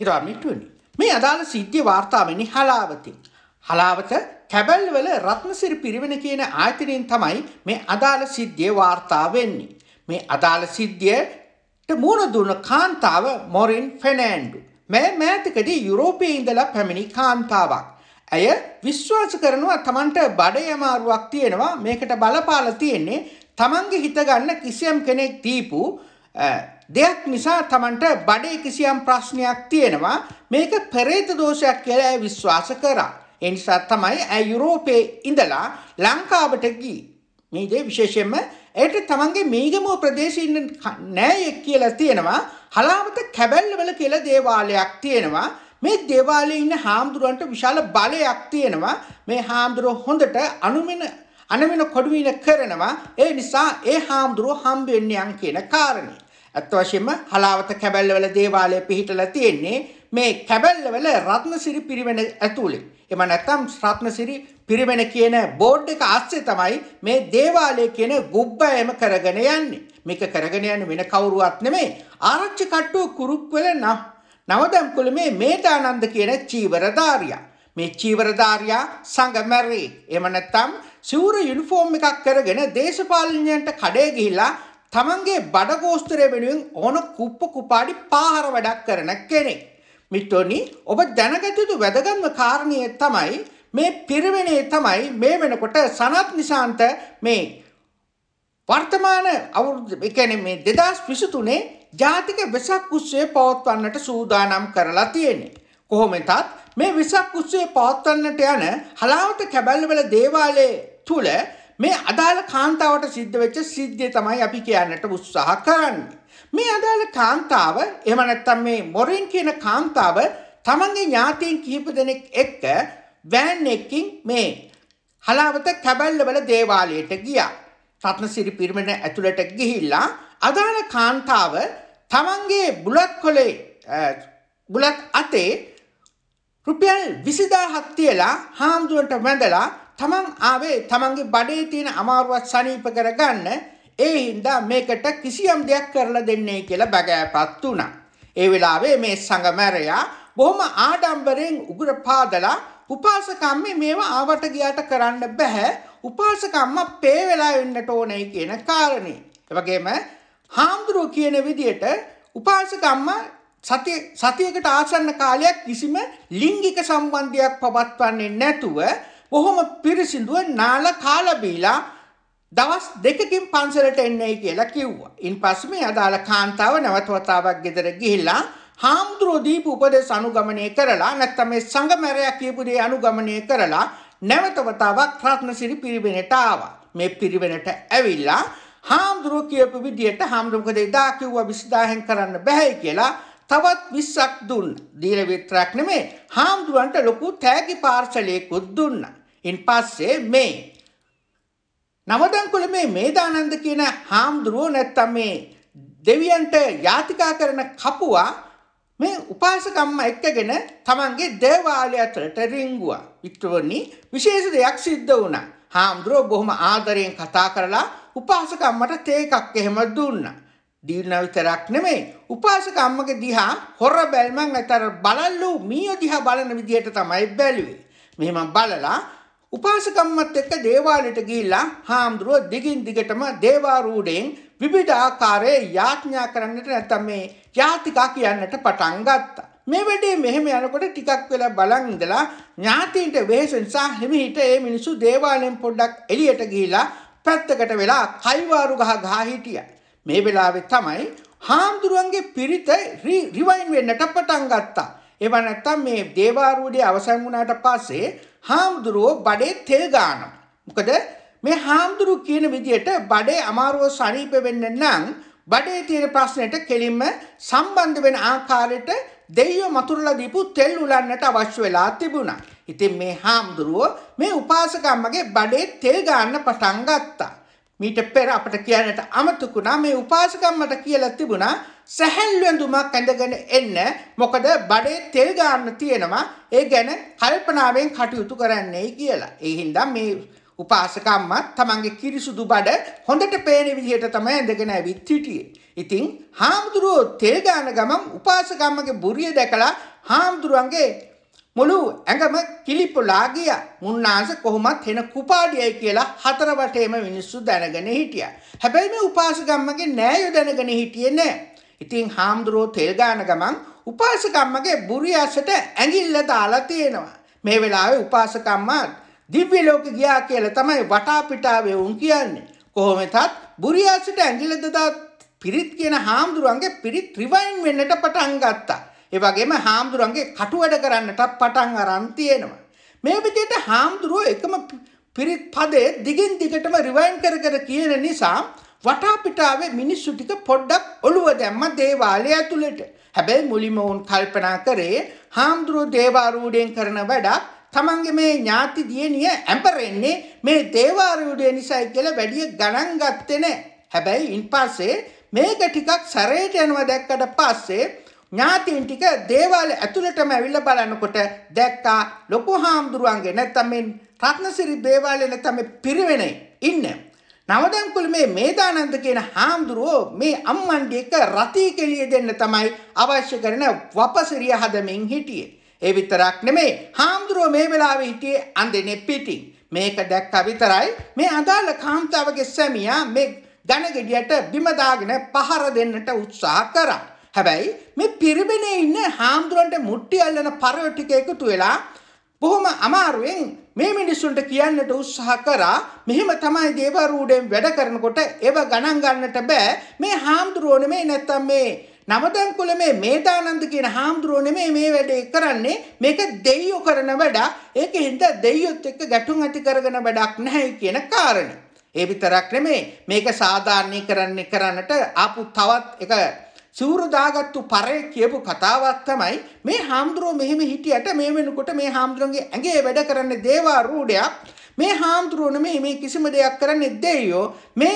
හිරාමිටුවනි. මේ අදාළ සිද්ධිය වාර්තාාවනි හලාවතින්. හලාවත කැබැල්වල රත්නසිරි පිරිවෙන කියන ආයතනයෙන් තමයි මේ අදාළ සිද්ධිය වාර්තා වෙන්නේ. මේ අදාළ සිද්ධියට මුණ දුන කාන්තාව මොරින් ෆෙනෑන්ඩු. මේ මෑතකදී යුරෝපයේ ඉඳලා පැමිණි කාන්තාවක්. ඇය විශ්වාස කරනවා තමන්ට බඩ යමාරුවක් තියෙනවා මේකට බලපාලා තියෙන්නේ තමන්ගේ හිතගන්න කිසියම් කෙනෙක් දීපු දෙයක් නිසා තමන්ට බඩේ කිසියම් ප්‍රශ්නයක් තියෙනවා මේක පෙරේත දෝෂයක් කියලා ඇය විශ්වාස කරා. ඒ නිසා තමයි ඇය යුරෝපයේ ඉඳලා ලංකාවට ගියේ. මේ දේ විශේෂයෙන්ම ඇයට තමන්ගේ මීගමුව ප්‍රදේශයේ ඉන්න නෑයෙක් කියලා තියෙනවා හලාවත කැබැල්ලවල කියලා දේවාලයක් තියෙනවා මේ දේවාලයේ ඉන්න හාමුදුරන්ට විශාල බලයක් තියෙනවා මේ හාමුදුරුව හොඳට අනුමෙන අනවෙන කොඩුවින කරනවා ඒ නිසා ඒ හාමුදුරුව හම්බ වෙන්නේ යම් කියන කාරණේ. ඇත්ත වශයෙන්ම හලාවත කැබැල්ලවල දේවාලය පිහිටලා තියෙන්නේ මේ කැබැල්ලවල රත්නසිරි පිරිවෙන ඇතුලේ. එම නැත්නම් රත්නසිරි පිරිවෙන කියන බෝඩ් එක අස්සේ තමයි මේ දේවාලය කියන ගුබ්බයම කරගෙන යන්නේ. මේක කරගෙන යන වෙන කවුරුවත් නෙමෙයි. ආරච්චි කට්ටුව කුරුක්වල නම් නවදම් කුලමේ මේටානන්ද කියන චීවරධාරියා. මේ චීවරධාරියා සංගමරේ. එම නැත්නම් සිවුර යුනිෆෝම් එකක් කරගෙන දේශපාලනයන්ට කඩේ ගිහිලා තමන්ගේ බඩගෝස්තරය වෙනුවෙන් ඕන කුප්ප කුපාඩි පාහර වැඩක් කරන කෙනෙක්. මිට්ටොනි ඔබ දැනගතයුතු වැදගත්ම කාරණය තමයි මේ පිරිවෙනේ තමයි මේ වෙනකොට සනත් නිසාන්ත මේ වර්තමාන අවුරුදු එකන මේ දෙදස් විසතුනේ ජාතික වෙසක් උස්සේ පවත්වන්නට සූදානම් කරලා තියෙන්නේ. කොහොමතත් මේ විසක් උත්සවය පවත්වන්නට යන හලාවත කැබැල්වල දේවාලයේ තුල මේ අදාළ කාන්තාවට සිද්ධ වෙච්ච සිද්ධිය තමයි අපි කියන්නට උත්සාහ කරන්නේ. මේ අදාළ කාන්තාව එහෙම නැත්නම් මේ මොරින් කියන කාන්තාව තමන්ගේ ඥාතීන් කිහිප දෙනෙක් එක්ක වෑන් එකකින් මේ හලාවත කැබැල්වල දේවාලයට ගියා. රත්නසිරි පිරිමන ඇතුළට ගිහිල්ලා අදාළ කාන්තාව තමන්ගේ බුලත් කොලේ බුලත් අතේ රුපියල් 20000ක් තියලා හාමුදුරන්ට වැඳලා තමන් ආවේ තමන්ගේ බඩේ තියෙන අමාරුවත් සනීප කරගන්න ඒ හින්දා මේකට කිසියම් දෙයක් කරලා දෙන්නේ කියලා බගෑපත් වුණා. ඒ වෙලාවේ මේ සංගමරයා බොහොම ආඩම්බරෙන් උගුර පාදලා උපාසකම්මේ මේව ආවට ගියාට කරන්න බෑ උපාසකම්ම පේ වෙලා වෙන්නට ඕනේ කියන කාරණේ. ඒ වගේම හාමුදුරුවෝ කියන විදියට උපාසකම්ම සතිය සතියකට ආසන්න කාලයක් කිසිම ලිංගික සම්බන්ධයක් පවත්වන්නේ නැතුව බොහොම පිරිසිදුව නාල කාලා බීලා දවස් දෙකකින් පන්සලට එන්නයි කියලා කිව්වා. ඉන්පසු මේ අදාළ කාන්තාව නැවත වතාවක් ගෙදර ගිහිල්ලා හාමුදුරුවෝ දීපු උපදෙස් අනුගමනය කරලා නැත්නම් මේ සංගමරයා කියපු දේ අනුගමනය කරලා නැවත වතාවක් රත්නසිරි පිරිවෙනට ආවා. මේ පිරිවෙනට ඇවිල්ලා හාමුදුරුවෝ කියපු විදියට හාමුදුරුවෝ කද එදා කිව්වා 20000 කරන්න බෑයි කියලා තවත් 20ක් දුන්න. දීර විතරක් නෙමේ හාමුදුරන්ට ලොකු තෑගි පාර්සලයකුත් දුන්න. ඉන් පස්සේ මේ නවදන්කොළ මේ මේදානන්ද කියන හාමුදුරුවෝ නැත්තම් මේ දෙවියන්ට යාතිකා කරන කපුවා මේ උපාසකම්ම එක්කගෙන තමන්ගේ දේවාලය ඇතුළට රිංගුවා. වික්‍රවනි විශේෂ දෙයක් සිද්ධ වුණා. හාමුදුරුවෝ බොහොම ආදරයෙන් කතා කරලා උපාසකම්මට තේ එකක් එහෙම දුන්නා. දීර්ණ විතරක් නෙමෙයි උපාසක අම්මගේ දිහා හොර බැල්මන් අතර බලල්ලු මීය දිහා බලන විදිහට තමයි බැලුවේ. මෙහෙම බලලා උපාසක අම්මත් එක්ක දේවාලයට ගිහිල්ලා හාමුදුරුව දිගින් දිගටම දේවාරූඩෙන් විවිධ ආකාරයේ යාඥා කරන්නට නැත්නම් මේ යාතිකා කියන්නට පටන් ගත්තා. මේ වැඩේ මෙහෙම යනකොට ටිකක් වෙලා බලන් ඉඳලා ඥාතීන්ට වෙහෙස නිසා හිමිහිට මේ මිනිස්සු දේවාලයෙන් පොඩ්ඩක් එළියට ගිහිලා පැත්තකට වෙලා කයිවාරු ගහ ගහ හිටියා. මේ වෙලාවේ තමයි හාමුදුරුවන්ගේ පිරිත රිවයින් වෙන්නට පටන් ගත්තා. ඒව නැත්තම් මේ දේවාරූඩේ අවසන් වුණාට පස්සේ හාමුදුරුවෝ බඩේ තෙල් ගානවා. මොකද මේ හාමුදුරු කියන විදියට බඩේ අමාරුව සනීප වෙන්න නම් බඩේ තියෙන ප්‍රශ්නෙට කෙලින්ම සම්බන්ධ වෙන ආකාරයට දෙයියෝ මතුරුලා දීපු තෙල් උලන්නට අවශ්‍ය වෙලා තිබුණා. ඉතින් මේ හාමුදුරුවෝ මේ උපාසකම්මගේ බඩේ තෙල් ගන්න පටන් ගත්තා. මීට පෙර අපට කියන්නට අමතකුණා මේ උපාසකම්මට කියලා තිබුණා සැහැල්ලු ඇඳුමක් ඇඳගෙන එන්න මොකද බඩේ තෙල් ගන්න තියෙනවා ඒ ගැන කල්පනාවෙන් කටයුතු කරන්නයි කියලා. ඒ හින්දා මේ උපාසකම්මා තමන්ගේ කිරිසුදු බඩ හොඳට පේන විදිහට තමයි ඇඳගෙන ඇවිත් හිටියේ. ඉතින් හාමුදුරුවෝ තෙල් ගන්න ගමන් උපාසකම්මගේ බුරිය දැකලා හාමුදුරුවන්ගේ මුළු ඇඟම කිලිපොලා ගිය මුන්නාස කොහොමත් හෙන කුපාඩියයි කියලා හතර වටේම මිනිස්සු දැනගෙන හිටිය. හැබැයි මේ උපාසගම්මගේ නෑයො දැනගෙන හිටියේ නෑ. ඉතින් හාමුදුරුවෝ තෙල් ගාන ගමන් උපාසකම්මගේ බුරි ඇසට ඇඟිල්ල දාලා තියෙනවා. මේ වෙලාවේ උපාසකම්මා දිව්‍ය ලෝක ගියා කියලා තමයි වටාපිටාවේ වුන් කියන්නේ. කොහොමදත් බුරි ඇසට ඇඟිල්ල දදා පිරිත් කියන හාමුදුරුවන්ගේ පිරිත් රිවයින් වෙන්නට පටන් ගත්තා. ඒ වගේම හාමුදුරන්ගේ කටුවැඩ කරන්නටත් පටන් අරන් තියෙනවා. මේ විදිහට හාමුදුරුවෝ එකම පිරිත් පදේ දිගින් දිගටම රිවයින් කර කර කියන නිසා වටා පිටාවේ මිනිස්සු ටික පොඩ්ඩක් ඔළුව දැම්ම දේවාලය ඇතුළට. හැබැයි මුලින්ම වුන් කල්පනා කරේ හාමුදුරුවෝ දේවාරූඪයෙන් කරන වැඩක් තමන්ගේ මේ ඥාති දියණිය ඇඹරෙන්නේ මේ දේවාරූඩය නිසායි කියලා වැඩිය ගණන් ගත්තේ නැහැ. හැබැයි ඉන්පස්සේ මේක ටිකක් සැරේට යනවා දැක්කට පස්සේ ඥාතීන් ටික දේවාල ඇතුළටම ඇවිල්ලා බලනකොට දැක්කා ලොකු හාමුදුරුවන්ගේ නැත්නම් මේ රත්නසිරි දේවාලේ නැත්නම් මේ පිරිවෙනේ ඉන්න. නවදන්කුල මේ මේදානන්ද කියන හාමුදුරුවෝ මේ අම්මන්ගේ එක රතී කෙලිය දෙන්න තමයි අවශ්‍ය කරන වපසිරිය හදමින් හිටියේ. ඒ විතරක් නෙමෙයි හාමුදුරුවෝ මේ වෙලාවේ හිටියේ අඳිනේ පිටින්. මේක දැක්කා විතරයි මේ අදාළ කාන්තාවගේ සැමියා මේ ගණගෙඩියට බිම දාගෙන පහර දෙන්නට උත්සාහ කරා. හැබැයි මේ පිරිමිනේ ඉන්න හාමුදුරන්ට මුට්ටි අල්ලන පරව ටික එකතු වෙලා බොහොම අමාරුවෙන් මේ මිනිස්සුන්ට කියන්නට උත්සාහ කරා මෙහෙම තමයි දේවරූඩෙන් වැඩ කරනකොට ඒව ගණන් ගන්නට බෑ මේ හාමුදුරුවෝ නෙමේ නැත්තම් මේ නවදන් කුල මේ මේදානන්ද කියන හාමුදුරුවෝ නෙමේ මේ වැඩේ කරන්නේ මේක දෙයියෝ කරන වැඩක් ඒක හින්දා දෙයියොත් එක්ක ගැටුම් ඇති කරගෙන වැඩක් නැහැ කියන කාරණේ ඒ විතරක් නෙමේ මේක සාධාරණීකරණය කරන්නට ආපු තවත් එක සිවුරු දාගත්තු පරේ කියපු කතාවක් තමයි මේ හාමුදුරුවෝ මෙහෙම හිටියට මේ වෙනකොට මේ හාමුදුරුවන්ගේ ඇඟේ වැඩ කරන දේවා රූඩයක් මේ හාමුදුරුවෝ නෙමෙයි මේ කිසිම දෙයක් කරන්නේ දෙයියෝ මේ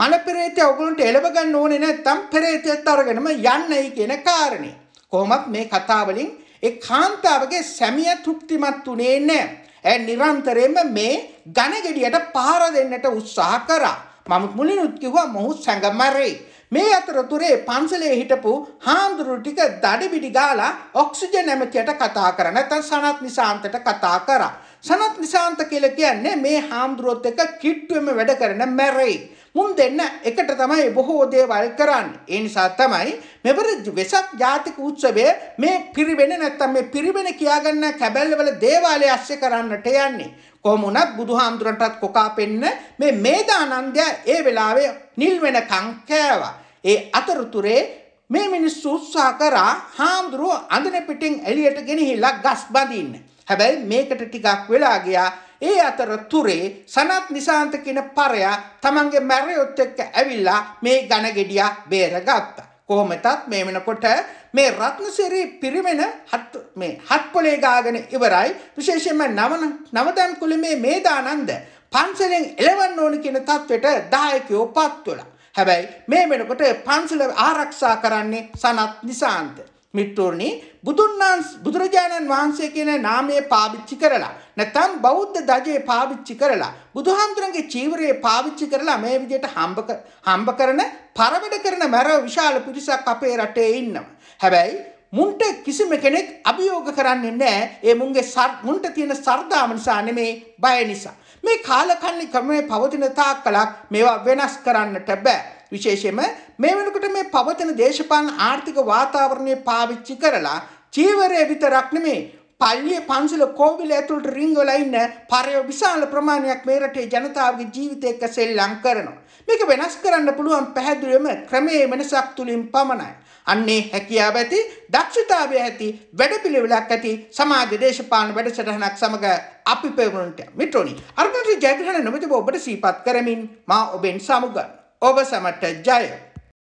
මල පෙරේතය ඔයගොල්ලන්ට එළව ගන්න ඕනේ නැත්තම් පෙරේතයත් අරගෙනම යන්නයි කියන කාරණේ කොහොමත් මේ කතාවලින් ඒ කාන්තාවගේ සැමිය තෘප්තිමත් උනේ නැහැ ඇ නිරන්තරයෙන්ම මේ ගණගෙඩියට පහර දෙන්නට උත්සාහ කරා. මම මුලිනුත් කිව්වා මොහු සැඟමරේ. මේ අතරතුරේ පන්සලේ හිටපු හාමුදුරු ටික දඩබිඩි ගාලා ඔක්සිජන් නැමැතියට කතා කරා. නැත්නම් සනත් නිසාන්තට කතා කරා. සනත් නිසාන්ත කියලා කියන්නේ මේ හාමුදුරුවොත් එක්ක කිට්ටුවෙම වැඩ කරන මැරෙයි. මුන් දෙන්න එකට තමයි බොහෝ දේවල් කරන්නේ. ඒ නිසා තමයි මෙවර වෙසක් ජාතික උත්සවය මේ පිරිවෙන නැත්තම් මේ පිරිවෙන කියාගන්න කැබැල්ලවල දේවාලය ඇස්සේ කරන්නට යන්නේ. කොහොම වුණත් බුදුහාමුදුරන්ටත් කොකා පෙන්න මේ මේදානන්දය ඒ වෙලාවේ නිල් වෙනකන් කෑවා. ඒ අතරතුරේ මේ මිනිස්සු උත්සාහ කරා හාමුදුරුව අඳුන පිටින් එළියට ගෙනහිලා ගස් බඳින්න. හැබැයි මේකට ටිකක් වෙලා ගියා. ඒ අතරතුරේ සනත් නිසාන්ත කියන පරයා තමන්ගේ මැරයොත් එක්ක ඇවිල්ලා මේ ඝන ගෙඩිය බේරගත්තා. කොහොමතත් මේ වෙනකොට මේ රත්නසිරි පිරිමෙන හත් මේ හත් පොලේ ගාගෙන ඉවරයි. විශේෂයෙන්ම නවන නවදම් කුලමේ මේදානන්ද පන්සලෙන් එළවන්න ඕන කියන තත්වෙට දායකයෝ පත් වෙලා හැබැයි මේ වෙනකොට පන්සල ආරක්ෂා කරන්නේ සනත් නිසාන්ත. මිත්‍රෝනි බුදුන් බුදුරජාණන් වහන්සේ කියන නාමය පාවිච්චි කරලා නැත්නම් බෞද්ධ ධජය පාවිච්චි කරලා බුදුහාමුදුරන්ගේ චීවරය පාවිච්චි කරලා මේ විදිහට හම්බ හම්බ කරන පරවැඩ කරන මර විශාල පිරිසක් අපේ රටේ ඉන්නවා. හැබැයි මුන්ට කිසිම කෙනෙක් අභියෝග කරන්නේ නැහැ. ඒ මුන්ගේ මුන්ට තියෙන සර්දාම නිසා නෙමේ බය නිසා. මේ කාලකන්ණි ක්‍රමයේ පවතින තාක්කලක් මේවා වෙනස් කරන්නට බෑ. විශේෂයෙන්ම මේ වෙනකොට මේ පවතින දේශපාලන ආර්ථික වාතාවරණය පාවිච්චි කරලා චීවරය විතරක් නෙමේ පල්ලිය පන්සල කෝවිල ඇතුළට රිංගවල ඉන්න පරයෝ විශාල ප්‍රමාණයක් මේ රටේ ජනතාවගේ ජීවිත එක්ක සෙල්ලම් කරනවා. මේක වෙනස් කරන්න පුළුවන් පැහැදිලිවම ක්‍රමයේ වෙනසක් තුලින් පමණයි. අන්නේ හැකියාව ඇති, දක්ෂතාවය ඇති, වැඩපිළිවෙලක් ඇති සමාජ දේශපාලන වැඩසටහනක් සමග අපි පෙරමුණට මිත්‍රෝනි. අර්ගන්ති ජයග්‍රහණ නොමැතිව ඔබට සීපත් කරමින් මා ඔබෙන් සමුගන්න. ඔබ සමට ජය.